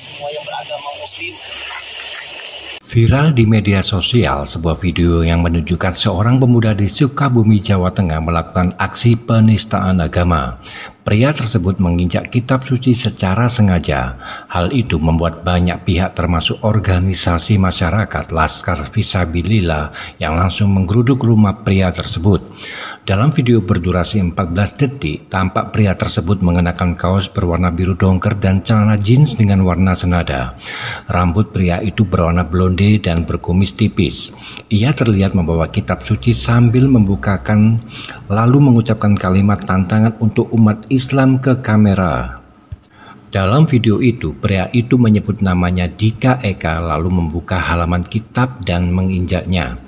semua yang beragama muslim. Viral di media sosial, sebuah video yang menunjukkan seorang pemuda di Sukabumi, Jawa Tengah melakukan aksi penistaan agama. Pria tersebut menginjak kitab suci secara sengaja. Hal itu membuat banyak pihak termasuk organisasi masyarakat Laskar Visabilillah yang langsung menggeruduk rumah pria tersebut. Dalam video berdurasi 14 detik, tampak pria tersebut mengenakan kaos berwarna biru dongker dan celana jeans dengan warna senada. Rambut pria itu berwarna blonde dan berkumis tipis. Ia terlihat membawa kitab suci sambil membukakan lalu mengucapkan kalimat tantangan untuk umat Islam Islam ke kamera. Dalam video itu, pria itu menyebut namanya Dika Eka lalu membuka halaman kitab dan menginjaknya.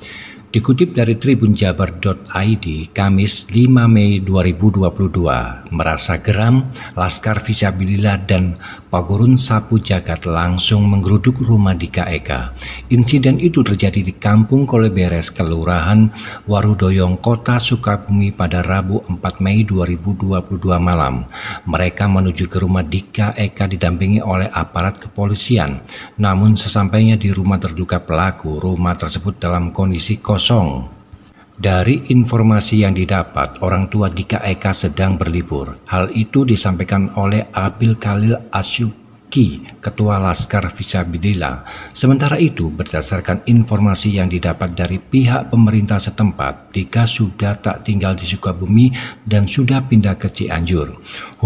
Dikutip dari tribunjabar.id, Kamis 5 Mei 2022, merasa geram, Laskar Visabilillah dan Pak Gurun Sapu Jagat langsung menggeruduk rumah Dika Eka. Insiden itu terjadi di Kampung Koleberes, Kelurahan Warudoyong, Kota Sukabumi pada Rabu 4 Mei 2022 malam. Mereka menuju ke rumah Dika Eka didampingi oleh aparat kepolisian. Namun sesampainya di rumah terduga pelaku, rumah tersebut dalam kondisi kosong. Dari informasi yang didapat, orang tua Dika Eka sedang berlibur. Hal itu disampaikan oleh Abil Khalil Asyuki, Ketua Laskar Visabilila. Sementara itu, berdasarkan informasi yang didapat dari pihak pemerintah setempat, Dika sudah tak tinggal di Sukabumi dan sudah pindah ke Cianjur.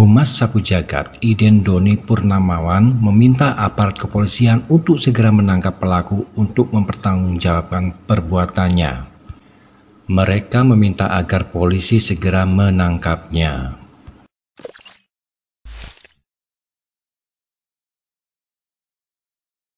Humas Sapu Jagat, Iden Doni Purnamawan, meminta aparat kepolisian untuk segera menangkap pelaku untuk mempertanggungjawabkan perbuatannya. Mereka meminta agar polisi segera menangkapnya.